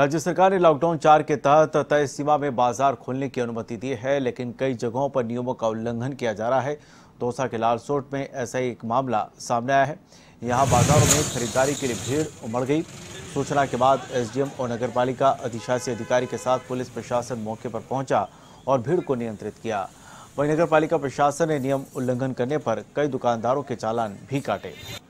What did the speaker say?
राज्य सरकार ने लॉकडाउन चार के तहत तय सीमा में बाजार खोलने की अनुमति दी है लेकिन कई जगहों पर नियमों का उल्लंघन किया जा रहा है दौसा के लालसोट में ऐसा ही एक मामला सामने आया है यहां बाजारों में खरीदारी के लिए भीड़ उमड़ गई सूचना के बाद एसडीएम और नगर पालिका अधिशासी अधिकारी के साथ पुलिस प्रशासन मौके पर पहुंचा और भीड़ को नियंत्रित किया वही नगर प्रशासन ने नियम उल्लंघन करने पर कई दुकानदारों के चालान भी काटे